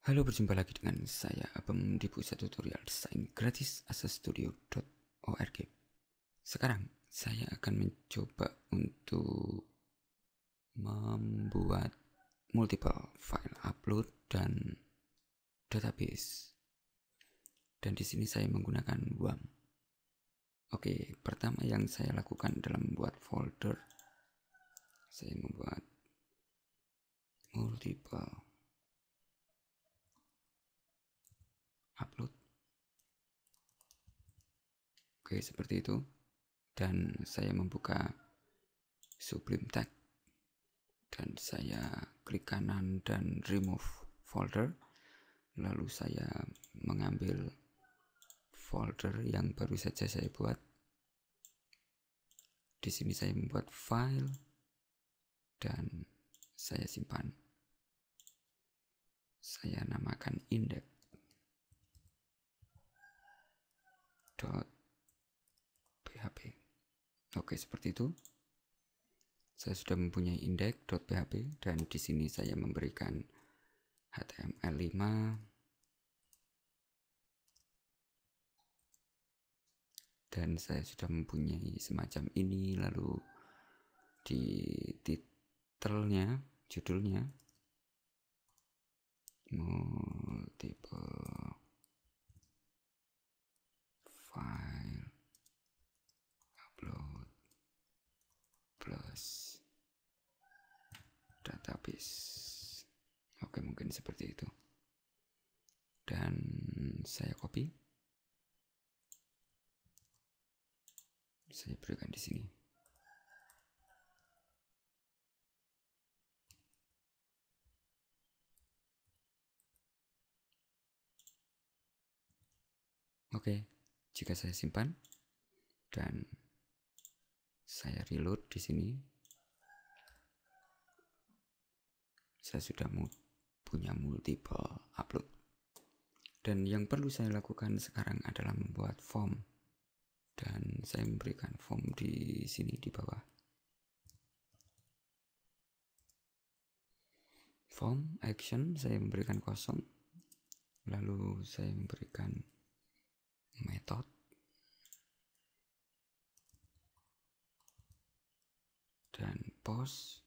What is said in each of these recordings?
Halo, berjumpa lagi dengan saya Abang di pusat tutorial desain gratis asastudio.org. Sekarang saya akan mencoba untuk membuat multiple file upload dan database. Dan di sini saya menggunakan WAM. Oke, pertama yang saya lakukan dalam membuat folder saya membuat multiple upload oke seperti itu dan saya membuka Sublime Tag dan saya klik kanan dan remove folder lalu saya mengambil folder yang baru saja saya buat di sini saya membuat file dan saya simpan saya namakan index Oke, seperti itu. Saya sudah mempunyai index.php dan di sini saya memberikan HTML5 dan saya sudah mempunyai semacam ini lalu di titelnya judulnya multiple file plus database oke mungkin seperti itu dan saya copy saya berikan di sini Oke, jika saya simpan dan saya reload di sini saya sudah punya multiple upload dan yang perlu saya lakukan sekarang adalah membuat form dan saya memberikan form di sini di bawah form action saya memberikan kosong lalu saya memberikan method pos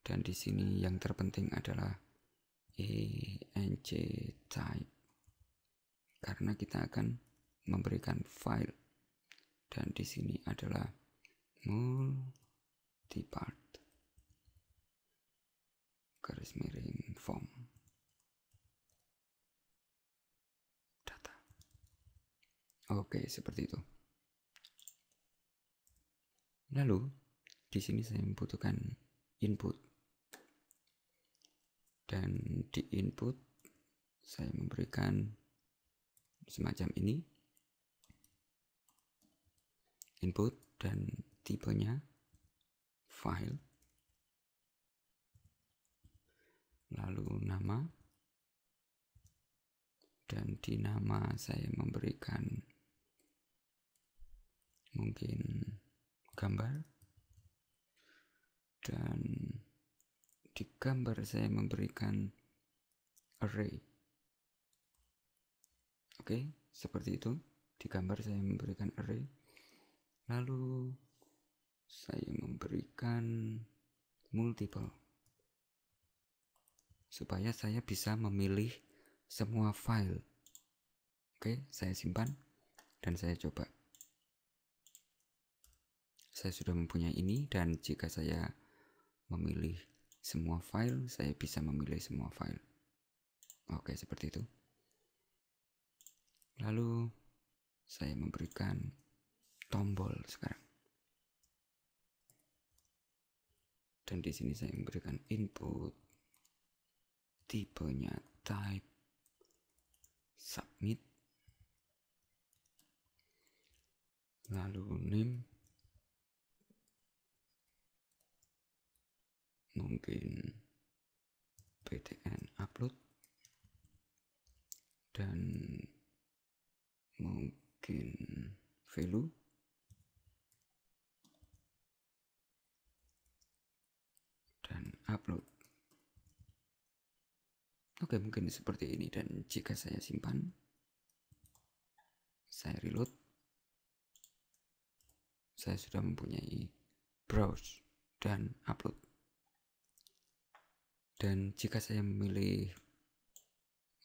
dan di sini yang terpenting adalah ENC type karena kita akan memberikan file dan di sini adalah multipart garis miring form data oke seperti itu Lalu, di sini saya membutuhkan input. Dan di input, saya memberikan semacam ini. Input dan tipenya file. Lalu nama. Dan di nama saya memberikan mungkin gambar dan di gambar saya memberikan array oke seperti itu di gambar saya memberikan array lalu saya memberikan multiple supaya saya bisa memilih semua file oke saya simpan dan saya coba saya sudah mempunyai ini dan jika saya memilih semua file saya bisa memilih semua file oke seperti itu lalu saya memberikan tombol sekarang dan di sini saya memberikan input tipenya type submit lalu name mungkin PTN upload dan mungkin value dan upload oke mungkin seperti ini dan jika saya simpan saya reload saya sudah mempunyai browse dan upload dan jika saya memilih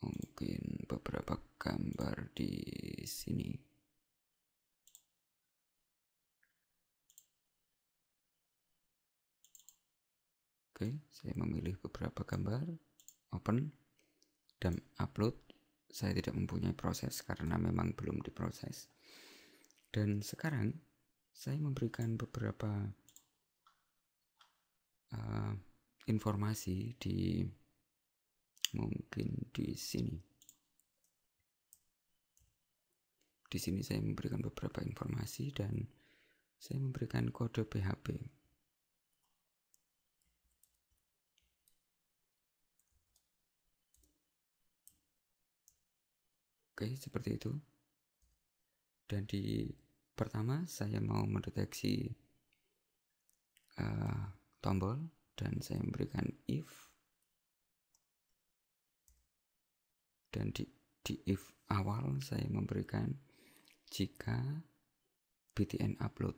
mungkin beberapa gambar di sini oke saya memilih beberapa gambar open dan upload saya tidak mempunyai proses karena memang belum diproses dan sekarang saya memberikan beberapa uh, informasi di mungkin di sini. Di sini saya memberikan beberapa informasi dan saya memberikan kode PHP. Oke, seperti itu. Dan di pertama saya mau mendeteksi uh, tombol dan saya memberikan if dan di, di if awal saya memberikan jika btn upload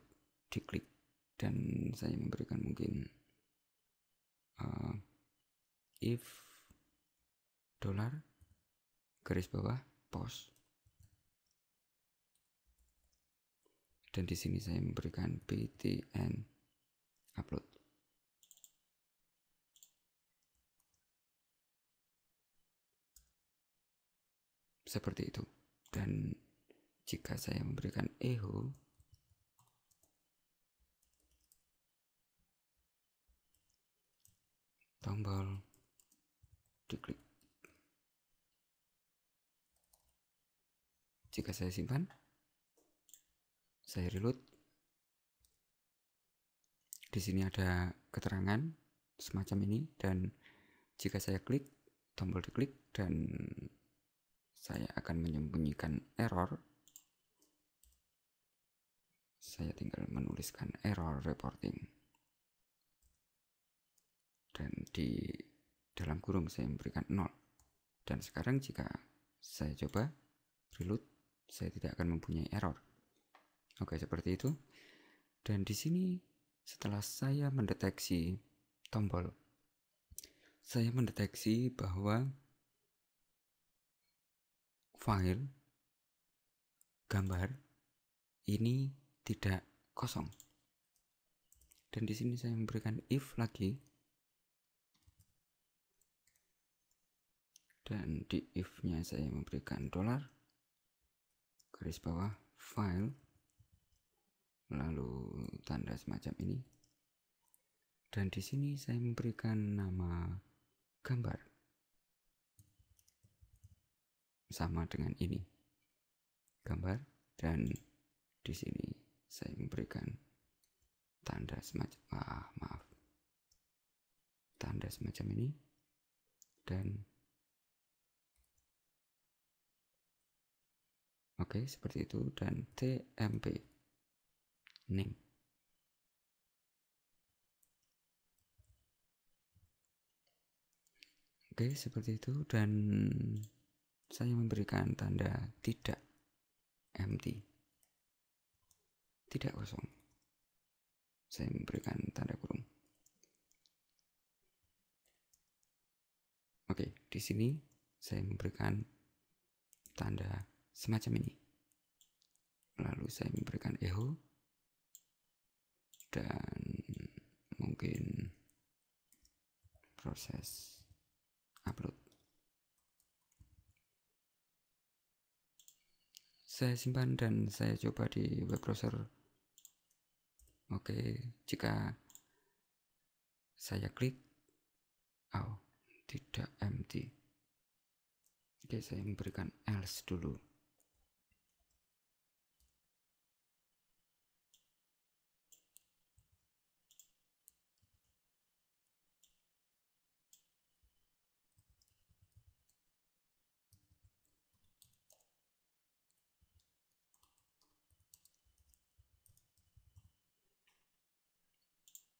diklik dan saya memberikan mungkin uh, if dolar garis bawah post dan di sini saya memberikan btn upload seperti itu dan jika saya memberikan echo tombol diklik jika saya simpan saya reload di sini ada keterangan semacam ini dan jika saya klik tombol diklik dan saya akan menyembunyikan error saya tinggal menuliskan error reporting dan di dalam kurung saya memberikan 0 dan sekarang jika saya coba reload saya tidak akan mempunyai error oke seperti itu dan di sini setelah saya mendeteksi tombol saya mendeteksi bahwa file gambar ini tidak kosong. Dan di sini saya memberikan if lagi. Dan di if-nya saya memberikan dolar garis bawah file lalu tanda semacam ini. Dan di sini saya memberikan nama gambar sama dengan ini gambar dan di sini saya memberikan tanda semacam ah, maaf tanda semacam ini dan oke okay, seperti itu dan tmp name oke okay, seperti itu dan saya memberikan tanda tidak empty tidak kosong saya memberikan tanda kurung oke di sini saya memberikan tanda semacam ini lalu saya memberikan echo dan mungkin proses upload saya simpan dan saya coba di web browser oke jika saya klik oh tidak empty oke saya memberikan else dulu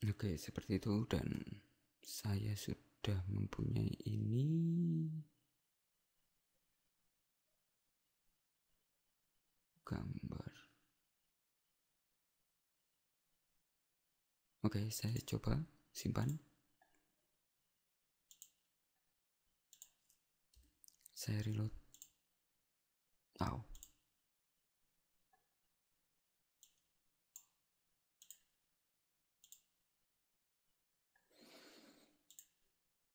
Oke, seperti itu dan saya sudah mempunyai ini. Gambar. Oke, saya coba simpan. Saya reload. Oh.